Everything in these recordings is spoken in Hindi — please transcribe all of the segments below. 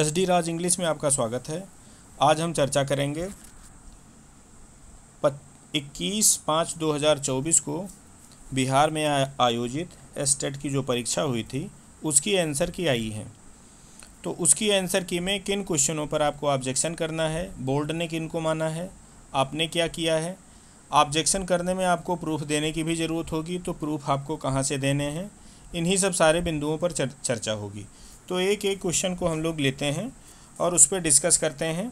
एस डी राज इंग्लिश में आपका स्वागत है आज हम चर्चा करेंगे इक्कीस पाँच दो हज़ार चौबीस को बिहार में आयोजित एस्टेट की जो परीक्षा हुई थी उसकी आंसर की आई है तो उसकी आंसर की में किन क्वेश्चनों पर आपको ऑब्जेक्शन करना है बोर्ड ने किन को माना है आपने क्या किया है ऑब्जेक्शन करने में आपको प्रूफ देने की भी ज़रूरत होगी तो प्रूफ आपको कहाँ से देने हैं इन्हीं सब सारे बिंदुओं पर चर्चा होगी तो एक एक क्वेश्चन को हम लोग लेते हैं और उस पर डिस्कस करते हैं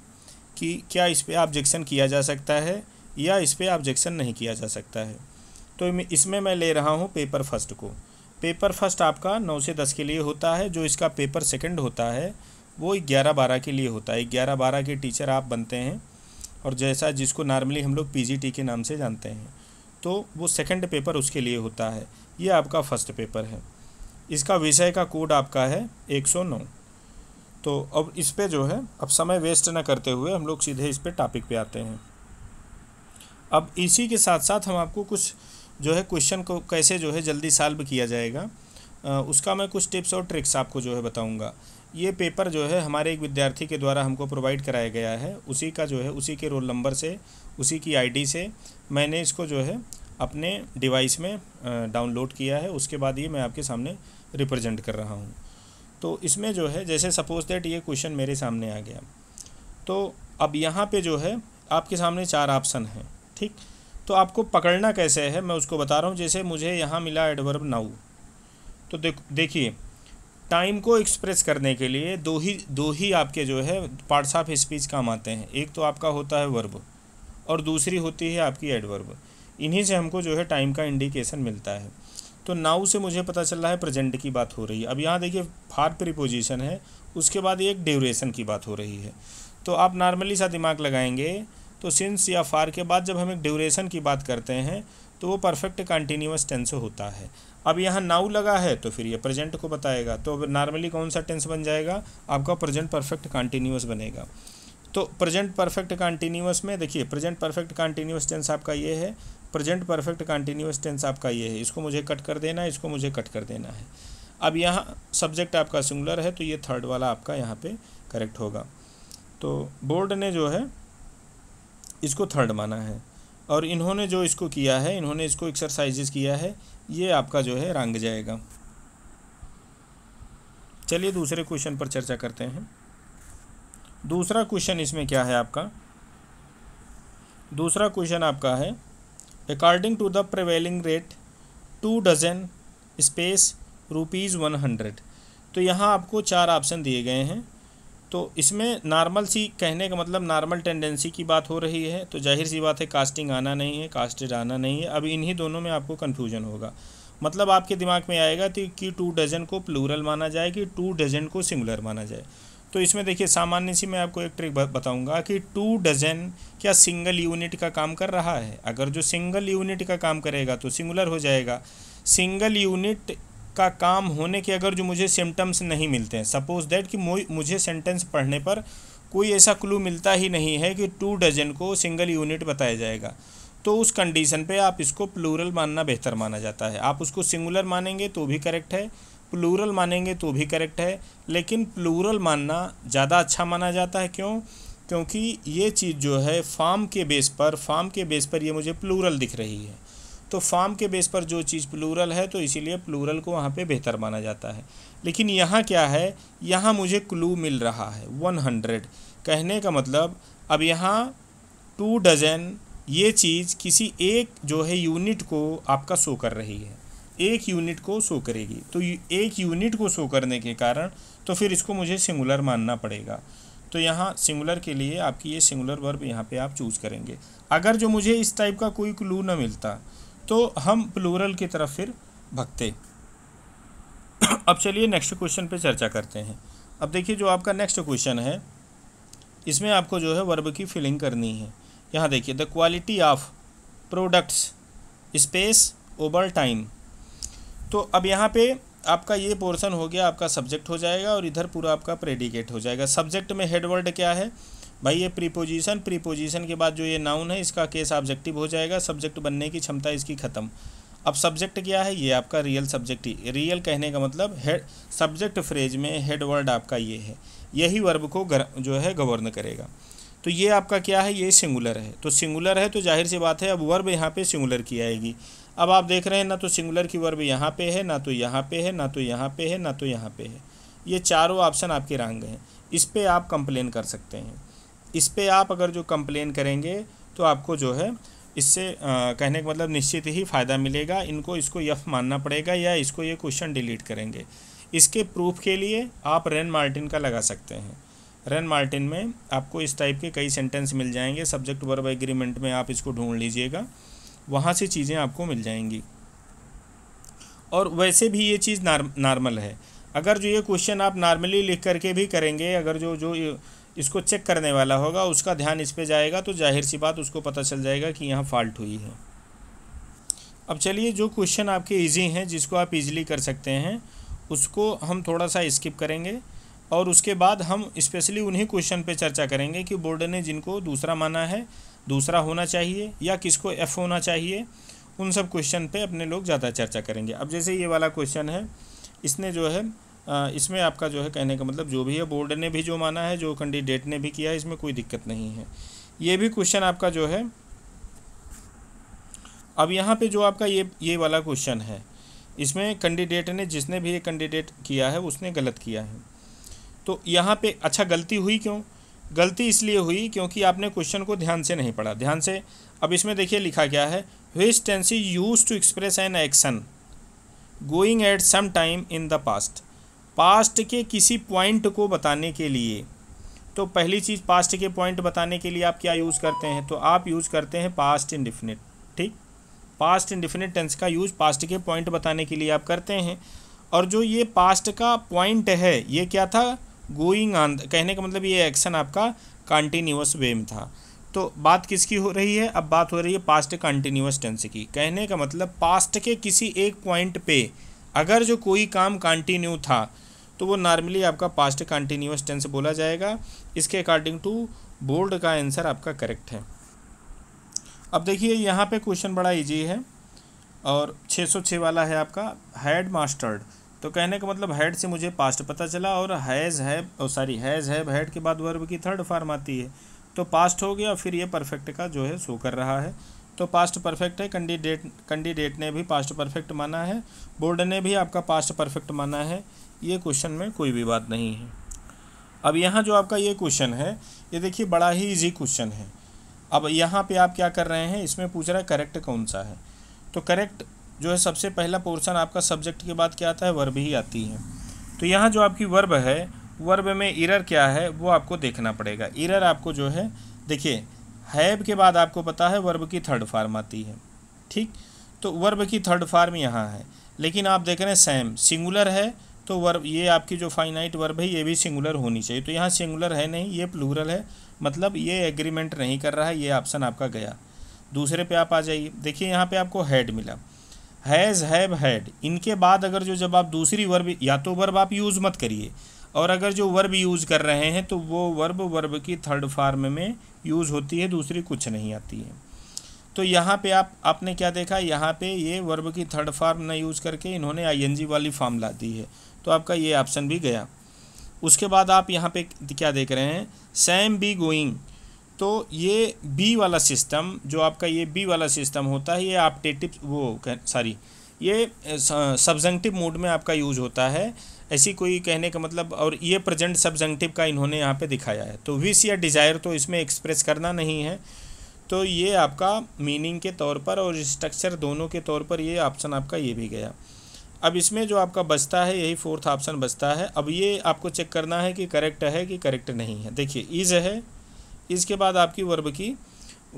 कि क्या इस पर ऑब्जेक्शन किया जा सकता है या इस पर ऑब्जेक्शन नहीं किया जा सकता है तो इसमें मैं ले रहा हूँ पेपर फर्स्ट को पेपर फर्स्ट आपका नौ से दस के लिए होता है जो इसका पेपर सेकंड होता है वो ग्यारह बारह के लिए होता है ग्यारह बारह के टीचर आप बनते हैं और जैसा जिसको नॉर्मली हम लोग पी के नाम से जानते हैं तो वो सेकंड पेपर उसके लिए होता है ये आपका फर्स्ट पेपर है इसका विषय का कोड आपका है 109 तो अब इस पर जो है अब समय वेस्ट ना करते हुए हम लोग सीधे इस पर टॉपिक पे आते हैं अब इसी के साथ साथ हम आपको कुछ जो है क्वेश्चन को कैसे जो है जल्दी सॉल्व किया जाएगा आ, उसका मैं कुछ टिप्स और ट्रिक्स आपको जो है बताऊंगा ये पेपर जो है हमारे एक विद्यार्थी के द्वारा हमको प्रोवाइड कराया गया है उसी का जो है उसी के रोल नंबर से उसी की आईडी से मैंने इसको जो है अपने डिवाइस में डाउनलोड किया है उसके बाद ये मैं आपके सामने रिप्रेजेंट कर रहा हूँ तो इसमें जो है जैसे सपोज दैट ये क्वेश्चन मेरे सामने आ गया तो अब यहाँ पे जो है आपके सामने चार ऑप्शन हैं ठीक तो आपको पकड़ना कैसे है मैं उसको बता रहा हूँ जैसे मुझे यहाँ मिला एडवर्ब नाउ तो देखिए टाइम को एक्सप्रेस करने के लिए दो ही दो ही आपके जो है पार्ट्स ऑफ स्पीच काम आते हैं एक तो आपका होता है वर्ब और दूसरी होती है आपकी एडवर्ब इन्हीं से हमको जो है टाइम का इंडिकेशन मिलता है तो नाउ से मुझे पता चल रहा है प्रेजेंट की बात हो रही है अब यहाँ देखिए फार प्रीपोजिशन है उसके बाद एक ड्यूरेशन की बात हो रही है तो आप नॉर्मली सा दिमाग लगाएंगे तो सिंस या फार के बाद जब हम एक ड्यूरेशन की बात करते हैं तो वो परफेक्ट कंटिन्यूस टेंस होता है अब यहाँ नाउ लगा है तो फिर ये प्रेजेंट को बताएगा तो नॉर्मली कौन सा टेंस बन जाएगा आपका प्रेजेंट परफेक्ट कंटिन्यूस बनेगा तो प्रेजेंट परफेक्ट कंटिन्यूस में देखिए प्रेजेंट परफेक्ट कंटिन्यूस टेंस आपका ये है प्रेजेंट परफेक्ट कंटिन्यूस टेंस आपका ये है इसको मुझे कट कर देना है इसको मुझे कट कर देना है अब यहाँ सब्जेक्ट आपका सिंगुलर है तो ये थर्ड वाला आपका यहाँ पे करेक्ट होगा तो बोर्ड ने जो है इसको थर्ड माना है और इन्होंने जो इसको किया है इन्होंने इसको एक्सरसाइजेस किया है ये आपका जो है रंग जाएगा चलिए दूसरे क्वेश्चन पर चर्चा करते हैं दूसरा क्वेश्चन इसमें क्या है आपका दूसरा क्वेश्चन आपका है according to the prevailing rate two dozen space rupees one hundred तो यहाँ आपको चार ऑप्शन दिए गए हैं तो इसमें नॉर्मल सी कहने का मतलब नॉर्मल टेंडेंसी की बात हो रही है तो जाहिर सी बात है कास्टिंग आना नहीं है कास्टेड आना नहीं है अब इन्हीं दोनों में आपको कन्फ्यूजन होगा मतलब आपके दिमाग में आएगा कि टू डजन को प्लूरल माना जाए कि टू डजन को सिंगुलर माना जाए तो इसमें देखिए सामान्य सी मैं आपको एक ट्रिक बताऊंगा कि टू डजन क्या सिंगल यूनिट का काम कर रहा है अगर जो सिंगल यूनिट का काम करेगा तो सिंगुलर हो जाएगा सिंगल यूनिट का काम होने के अगर जो मुझे सिम्टम्स नहीं मिलते हैं सपोज दैट कि मुझे सेंटेंस पढ़ने पर कोई ऐसा क्लू मिलता ही नहीं है कि टू डजन को सिंगल यूनिट बताया जाएगा तो उस कंडीशन पे आप इसको प्लूरल मानना बेहतर माना जाता है आप उसको सिंगुलर मानेंगे तो भी करेक्ट है प्लूरल मानेंगे तो भी करेक्ट है लेकिन प्लूरल मानना ज़्यादा अच्छा माना जाता है क्यों क्योंकि ये चीज़ जो है फार्म के बेस पर फार्म के बेस पर ये मुझे प्लूरल दिख रही है तो फार्म के बेस पर जो चीज़ प्लूरल है तो इसीलिए प्लूरल को वहाँ पे बेहतर माना जाता है लेकिन यहाँ क्या है यहाँ मुझे क्लू मिल रहा है वन हंड्रेड कहने का मतलब अब यहाँ टू डजन ये चीज़ किसी एक जो है यूनिट को आपका शो कर रही है एक यूनिट को शो करेगी तो एक यूनिट को शो करने के कारण तो फिर इसको मुझे सिंगुलर मानना पड़ेगा तो यहाँ सिंगुलर के लिए आपकी ये सिंगुलर वर्ब यहाँ पे आप चूज़ करेंगे अगर जो मुझे इस टाइप का कोई क्लू ना मिलता तो हम प्लूरल की तरफ फिर भगते अब चलिए नेक्स्ट क्वेश्चन पे चर्चा करते हैं अब देखिए जो आपका नेक्स्ट क्वेश्चन है इसमें आपको जो है वर्ब की फिलिंग करनी है यहाँ देखिए the quality of products space over time तो अब यहाँ पे आपका ये पोर्सन हो गया आपका सब्जेक्ट हो जाएगा और इधर पूरा आपका प्रेडिकेट हो जाएगा सब्जेक्ट में हेडवर्ड क्या है भाई ये प्रीपोजिशन प्रीपोजिशन के बाद जो ये नाउन है इसका केस ऑब्जेक्टिव हो जाएगा सब्जेक्ट बनने की क्षमता इसकी ख़त्म अब सब्जेक्ट क्या है ये आपका रियल सब्जेक्ट ही रियल कहने का मतलब हेड सब्जेक्ट फ्रेज में हेडवर्ड आपका ये है यही वर्ब को गर, जो है गवर्न करेगा तो ये आपका क्या है ये सिंगुलर है तो सिंगुलर है तो जाहिर सी बात है अब वर्ब यहाँ पे सिंगुलर की आएगी अब आप देख रहे हैं ना तो सिंगुलर की वर्ब यहाँ पे है ना तो यहाँ पे है ना तो यहाँ पे है ना तो यहाँ पे है ये चारों ऑप्शन आपके रंग हैं इस पर आप कंप्लेन कर सकते हैं इस पर आप अगर जो कंप्लेन करेंगे तो आपको जो है इससे आ, कहने का मतलब निश्चित ही फ़ायदा मिलेगा इनको इसको यफ मानना पड़ेगा या इसको ये क्वेश्चन डिलीट करेंगे इसके प्रूफ के लिए आप रेन मार्टिन का लगा सकते हैं रेन मार्टिन में आपको इस टाइप के कई सेंटेंस मिल जाएंगे सब्जेक्ट वर्ब एग्रीमेंट में आप इसको ढूंढ लीजिएगा वहाँ से चीज़ें आपको मिल जाएंगी और वैसे भी ये चीज़ नार नॉर्मल है अगर जो ये क्वेश्चन आप नॉर्मली लिख करके भी करेंगे अगर जो जो इसको चेक करने वाला होगा उसका ध्यान इस पर जाएगा तो जाहिर सी बात उसको पता चल जाएगा कि यहाँ फॉल्ट हुई है अब चलिए जो क्वेश्चन आपके इजी हैं जिसको आप इजीली कर सकते हैं उसको हम थोड़ा सा स्किप करेंगे और उसके बाद हम स्पेशली उन्हीं क्वेश्चन पे चर्चा करेंगे कि बोर्ड ने जिनको दूसरा माना है दूसरा होना चाहिए या किसको एफ होना चाहिए उन सब क्वेश्चन पे अपने लोग ज़्यादा चर्चा करेंगे अब जैसे ये वाला क्वेश्चन है इसने जो है इसमें आपका जो है कहने का मतलब जो भी है बोर्ड ने भी जो माना है जो कैंडिडेट ने भी किया है इसमें कोई दिक्कत नहीं है ये भी क्वेश्चन आपका जो है अब यहाँ पे जो आपका ये ये वाला क्वेश्चन है इसमें कैंडिडेट ने जिसने भी ये कैंडिडेट किया है उसने गलत किया है तो यहाँ पे अच्छा गलती हुई क्यों गलती इसलिए हुई क्योंकि आपने क्वेश्चन को ध्यान से नहीं पढ़ा ध्यान से अब इसमें देखिए लिखा गया है which tense is used to express an action going at some time in the past past के किसी पॉइंट को बताने के लिए तो पहली चीज़ पास्ट के पॉइंट बताने के लिए आप क्या यूज़ करते हैं तो आप यूज़ करते हैं पास्ट डिफिनिट ठीक पास्ट डिफिनिट टेंस का यूज़ पास्ट के पॉइंट बताने के लिए आप करते हैं और जो ये पास्ट का पॉइंट है ये क्या था गोइंग ऑन कहने का मतलब ये एक्शन आपका कंटिन्यूस वे में था तो बात किसकी हो रही है अब बात हो रही है पास्ट कंटिन्यूस टेंस की कहने का मतलब पास्ट के किसी एक पॉइंट पे अगर जो कोई काम कंटिन्यू था तो वो नॉर्मली आपका पास्ट कंटिन्यूस टेंस बोला जाएगा इसके अकॉर्डिंग टू बोर्ड का आंसर आपका करेक्ट है अब देखिए यहाँ पे क्वेश्चन बड़ा इजी है और 606 वाला है आपका हेड मास्टर्ड तो कहने का मतलब हैड से मुझे पास्ट पता चला और हैज़ है सॉरी हैज़ हैव हैड के बाद वर्ब की थर्ड फार्म आती है तो पास्ट हो गया फिर ये परफेक्ट का जो है शो कर रहा है तो पास्ट परफेक्ट है कैंडिडेट कैंडिडेट ने भी पास्ट परफेक्ट माना है बोर्ड ने भी आपका पास्ट परफेक्ट माना है ये क्वेश्चन में कोई भी बात नहीं है अब यहाँ जो आपका ये क्वेश्चन है ये देखिए बड़ा ही इजी क्वेश्चन है अब यहाँ पे आप क्या कर रहे हैं इसमें पूछ रहा है करेक्ट कौन सा है तो करेक्ट जो है सबसे पहला पोर्शन आपका सब्जेक्ट के बाद क्या आता है वर्ब ही आती है तो यहाँ जो आपकी वर्ब है वर्ब में इरर क्या है वो आपको देखना पड़ेगा इरर आपको जो है देखिए हैब के बाद आपको पता है वर्ब की थर्ड फार्म आती है ठीक तो वर्ब की थर्ड फार्म यहाँ है लेकिन आप देख रहे हैं सैम सिंगुलर है तो वर्ब ये आपकी जो फाइनाइट वर्ब है ये भी सिंगुलर होनी चाहिए तो यहाँ सिंगुलर है नहीं ये प्लूरल है मतलब ये एग्रीमेंट नहीं कर रहा है ये ऑप्शन आपका गया दूसरे पे आप आ जाइए देखिए यहाँ पे आपको हेड मिला हैज़ हैव हैड इनके बाद अगर जो जब आप दूसरी वर्ब या तो वर्ब आप यूज़ मत करिए और अगर जो वर्ब यूज़ कर रहे हैं तो वो वर्ब वर्ब की थर्ड फार्म में यूज़ होती है दूसरी कुछ नहीं आती है तो यहाँ पे आप आपने क्या देखा यहाँ पे ये वर्ब की थर्ड फार्म ना यूज़ करके इन्होंने आईएनजी वाली फार्म ला दी है तो आपका ये ऑप्शन भी गया उसके बाद आप यहाँ पे क्या देख रहे हैं सैम बी गोइंग तो ये बी वाला सिस्टम जो आपका ये बी वाला सिस्टम होता है ये आपटेटिव वो सॉरी ये सब्जेंटिव मोड में आपका यूज होता है ऐसी कोई कहने का मतलब और ये प्रेजेंट सब्जेंटिव का इन्होंने यहाँ पे दिखाया है तो विश या डिज़ायर तो इसमें एक्सप्रेस करना नहीं है तो ये आपका मीनिंग के तौर पर और स्ट्रक्चर दोनों के तौर पर ये ऑप्शन आपका ये भी गया अब इसमें जो आपका बचता है यही फोर्थ ऑप्शन बचता है अब ये आपको चेक करना है कि करेक्ट है कि करेक्ट नहीं है देखिए इज़ है इसके बाद आपकी वर्ब की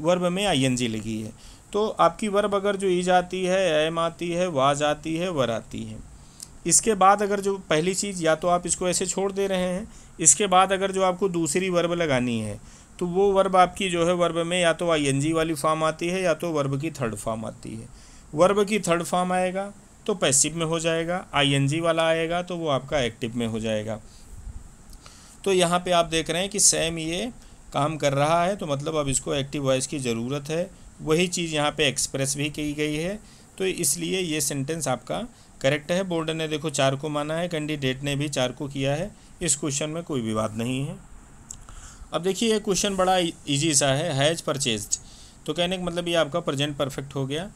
वर्ब में आई एन जी लगी है तो आपकी वर्ब अगर जो ईज आती है एम आती है वाज आती है वर आती है इसके बाद अगर जो पहली चीज़ या तो आप इसको ऐसे छोड़ दे रहे हैं इसके बाद अगर जो आपको दूसरी वर्ब लगानी है तो वो वर्ब आपकी जो है वर्ब में या तो आई वाली फॉर्म आती है या तो वर्ब की थर्ड फॉर्म आती है वर्ब की थर्ड फॉर्म आएगा तो पैसिव में हो जाएगा आई वाला आएगा तो वो आपका एक्टिव में हो जाएगा तो यहाँ पे आप देख रहे हैं कि सेम ये काम कर रहा है तो मतलब अब इसको एक्टिव वॉइस की ज़रूरत है वही चीज़ यहाँ पे एक्सप्रेस भी की गई है तो इसलिए ये सेंटेंस आपका करेक्ट है बोर्ड ने देखो चार को माना है कैंडिडेट ने भी चार को किया है इस क्वेश्चन में कोई विवाद नहीं है अब देखिए ये क्वेश्चन बड़ा ईजी सा है हैज़ परचेज्ड तो कहने का मतलब ये आपका प्रजेंट परफेक्ट हो गया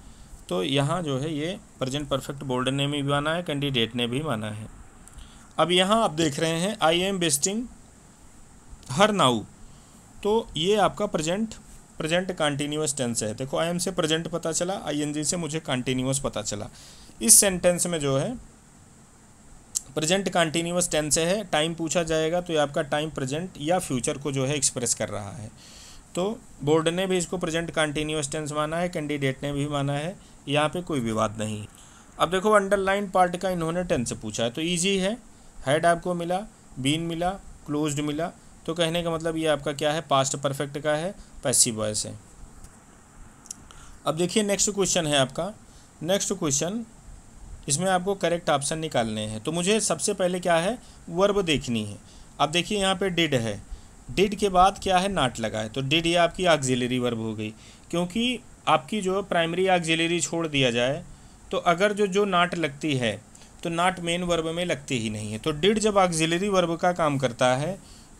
तो यहाँ जो है ये प्रजेंट परफेक्ट बोर्ड ने भी माना है कैंडिडेट ने भी माना है अब यहाँ आप देख रहे हैं आई एम बेस्टिंग हर नाउ तो ये आपका प्रेजेंट प्रेजेंट कंटिन्यूस टेंस है देखो आई एम से प्रेजेंट पता चला आई से मुझे कंटिन्यूस पता चला इस सेंटेंस में जो है प्रेजेंट कंटिन्यूस टेंस है टाइम पूछा जाएगा तो ये आपका टाइम प्रेजेंट या फ्यूचर को जो है एक्सप्रेस कर रहा है तो बोर्ड ने भी इसको प्रेजेंट कंटिन्यूस टेंस माना है कैंडिडेट ने भी माना है यहाँ पे कोई विवाद नहीं अब देखो अंडरलाइन पार्ट का इन्होंने टेंस पूछा है तो ईजी है हेड आपको मिला बीन मिला क्लोज्ड मिला तो कहने का मतलब ये आपका क्या है पास्ट परफेक्ट का है पैसि वॉइस है अब देखिए नेक्स्ट क्वेश्चन है आपका नेक्स्ट क्वेश्चन इसमें आपको करेक्ट ऑप्शन निकालने हैं तो मुझे सबसे पहले क्या है वर्ब देखनी है अब देखिए यहाँ पे डिड है डिड के बाद क्या है नाट लगा है तो डिड ये आपकी ऑक्जिलरी वर्ब हो गई क्योंकि आपकी जो प्राइमरी ऑक्जिलरी छोड़ दिया जाए तो अगर जो जो नाट लगती है तो नाट मेन वर्ब में लगती ही नहीं है तो डिड जब ऑक्जिलरी वर्ब का काम करता है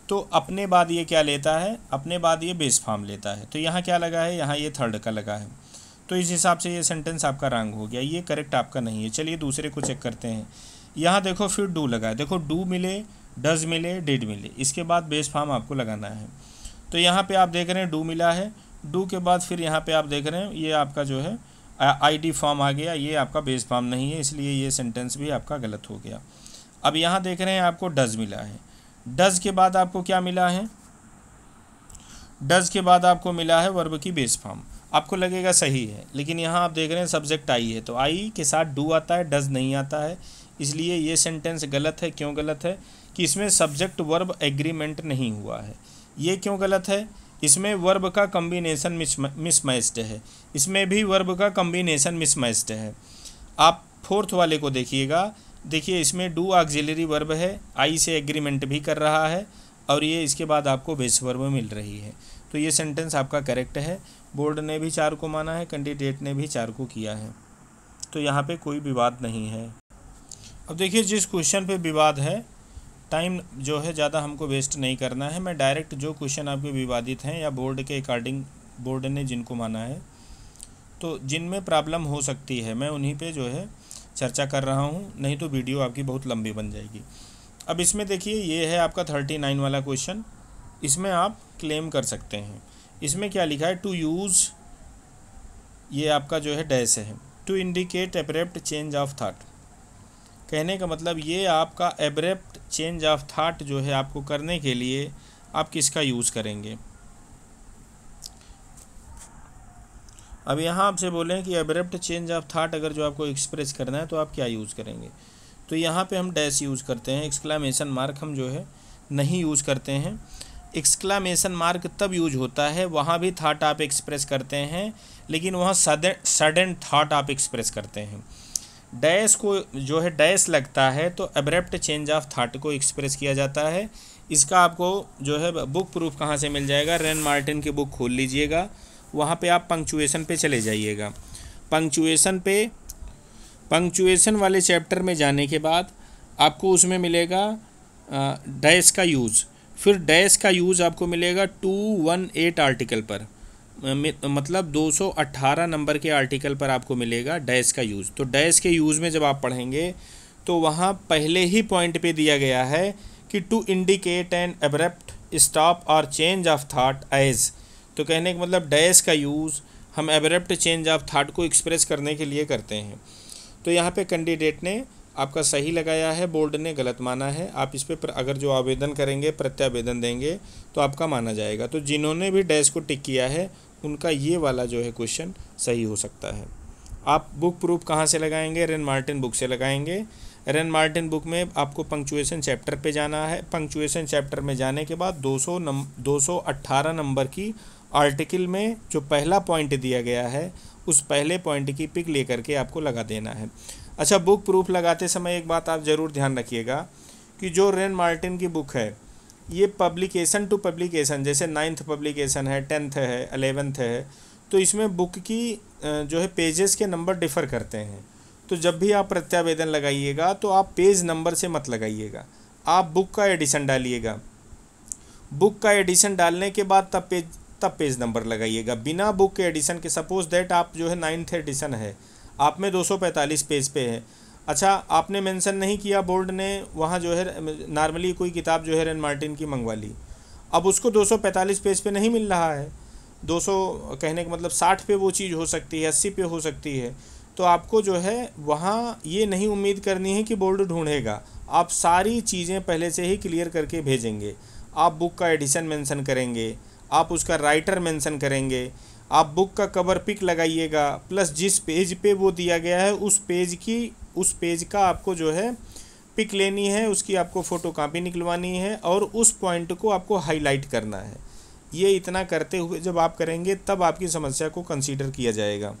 तो अपने बाद ये क्या लेता है अपने बाद ये बेस फॉर्म लेता है तो यहाँ क्या लगा है यहाँ ये थर्ड का लगा है तो इस हिसाब से ये सेंटेंस आपका रंग हो गया ये करेक्ट आपका नहीं है चलिए दूसरे को चेक करते हैं यहाँ देखो फिर डू लगा है देखो डू मिले डज मिले डिड मिले इसके बाद बेस फॉर्म आपको लगाना है तो यहाँ पे आप देख रहे हैं डू मिला है डू के बाद फिर यहाँ पे आप देख रहे हैं ये आपका जो है आईडी फॉर्म आ गया ये आपका बेस फॉर्म नहीं है इसलिए ये सेंटेंस भी आपका गलत हो गया अब यहाँ देख रहे हैं आपको डज मिला है डज के बाद आपको क्या मिला है डज के बाद आपको मिला है वर्ब की बेस फॉर्म आपको लगेगा सही है लेकिन यहाँ आप देख रहे हैं सब्जेक्ट आई है तो आई के साथ डू आता है डज नहीं आता है इसलिए ये सेंटेंस गलत है क्यों गलत है कि इसमें सब्जेक्ट वर्ब एग्रीमेंट नहीं हुआ है ये क्यों गलत है इसमें वर्ब का कम्बिनेसन मिसमैस्ड है इसमें भी वर्ब का कम्बिनेसन मिसमैस्ड है आप फोर्थ वाले को देखिएगा देखिए इसमें डू ऑक्जिलरी वर्ब है आई से एग्रीमेंट भी कर रहा है और ये इसके बाद आपको बेस वर्ब मिल रही है तो ये सेंटेंस आपका करेक्ट है बोर्ड ने भी चार को माना है कैंडिडेट ने भी चार को किया है तो यहाँ पे कोई विवाद नहीं है अब देखिए जिस क्वेश्चन पे विवाद है टाइम जो है ज़्यादा हमको वेस्ट नहीं करना है मैं डायरेक्ट जो क्वेश्चन आपके विवादित हैं या बोर्ड के अकॉर्डिंग बोर्ड ने जिनको माना है तो जिनमें प्रॉब्लम हो सकती है मैं उन्हीं पर जो है चर्चा कर रहा हूँ नहीं तो वीडियो आपकी बहुत लंबी बन जाएगी अब इसमें देखिए ये है आपका थर्टी नाइन वाला क्वेश्चन इसमें आप क्लेम कर सकते हैं इसमें क्या लिखा है टू यूज़ ये आपका जो है डैश है to indicate abrupt change of thought कहने का मतलब ये आपका एबरेप्ट चेंज ऑफ थाट जो है आपको करने के लिए आप किसका यूज़ करेंगे अब यहाँ आपसे बोलें कि एब्रप्ट चेंज ऑफ थाट अगर जो आपको एक्सप्रेस करना है तो आप क्या यूज़ करेंगे तो यहाँ पे हम डैश यूज़ करते हैं एक्सक्लामेशन मार्क हम जो है नहीं यूज़ करते हैं एक्सक्लामेशन मार्क तब यूज होता है वहाँ भी थाट आप एक्सप्रेस करते हैं लेकिन वहाँ सडन थाट आप एक्सप्रेस करते हैं डैश को जो है डैश लगता है तो एब्रप्ट चेंज ऑफ थाट को एक्सप्रेस किया जाता है इसका आपको जो है बुक प्रूफ कहाँ से मिल जाएगा रेन मार्टिन की बुक खोल लीजिएगा वहाँ पे आप पंक्चुएशन पे चले जाइएगा पंक्चुएशन पे पंक्चुएशन वाले चैप्टर में जाने के बाद आपको उसमें मिलेगा डैश का यूज़ फिर डैश का यूज़ आपको मिलेगा टू वन एट आर्टिकल पर मतलब 218 नंबर के आर्टिकल पर आपको मिलेगा डैश का यूज़ तो डैश के यूज़ में जब आप पढ़ेंगे तो वहाँ पहले ही पॉइंट पे दिया गया है कि to indicate an abrupt stop और चेंज ऑफ थाट एज तो कहने का मतलब डैश का यूज़ हम एबरप्ट चेंज ऑफ थाट को एक्सप्रेस करने के लिए करते हैं तो यहाँ पे कैंडिडेट ने आपका सही लगाया है बोर्ड ने गलत माना है आप इस पर अगर जो आवेदन करेंगे प्रत्यावेदन देंगे तो आपका माना जाएगा तो जिन्होंने भी डैस को टिक किया है उनका ये वाला जो है क्वेश्चन सही हो सकता है आप बुक प्रूफ कहाँ से लगाएंगे रेन मार्टिन बुक से लगाएंगे रेन मार्टिन बुक में आपको पंक्चुएशन चैप्टर पे जाना है पंक्चुएशन चैप्टर में जाने के बाद 200 सौ 218 नंबर की आर्टिकल में जो पहला पॉइंट दिया गया है उस पहले पॉइंट की पिक ले करके आपको लगा देना है अच्छा बुक प्रूफ लगाते समय एक बात आप ज़रूर ध्यान रखिएगा कि जो रेन मार्टिन की बुक है ये पब्लिकेशन टू पब्लिकेशन जैसे नाइन्थ पब्लिकेशन है टेंथ है अलेवेंथ है तो इसमें बुक की जो है पेजेस के नंबर डिफ़र करते हैं तो जब भी आप प्रत्यावेदन लगाइएगा तो आप पेज नंबर से मत लगाइएगा आप बुक का एडिशन डालिएगा बुक का एडिशन डालने के बाद तब पेज तब पेज नंबर लगाइएगा बिना बुक के एडिशन के सपोज दैट आप जो है नाइन्थ एडिशन है आप में 245 पेज पे है अच्छा आपने मेंशन नहीं किया बोर्ड ने वहाँ जो है नॉर्मली कोई किताब जो है रन मार्टिन की मंगवा ली अब उसको 245 पेज पे नहीं मिल रहा है 200 कहने का मतलब 60 पे वो चीज़ हो सकती है 80 पे हो सकती है तो आपको जो है वहाँ ये नहीं उम्मीद करनी है कि बोर्ड ढूंढेगा आप सारी चीज़ें पहले से ही क्लियर करके भेजेंगे आप बुक का एडिशन मेंशन करेंगे आप उसका राइटर मेंशन करेंगे आप बुक का कवर पिक लगाइएगा प्लस जिस पेज पे वो दिया गया है उस पेज की उस पेज का आपको जो है पिक लेनी है उसकी आपको फ़ोटो कापी निकलवानी है और उस पॉइंट को आपको हाईलाइट करना है ये इतना करते हुए जब आप करेंगे तब आपकी समस्या को कंसीडर किया जाएगा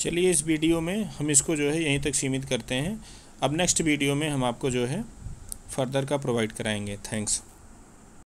चलिए इस वीडियो में हम इसको जो है यहीं तक सीमित करते हैं अब नेक्स्ट वीडियो में हम आपको जो है फर्दर का प्रोवाइड कराएंगे थैंक्स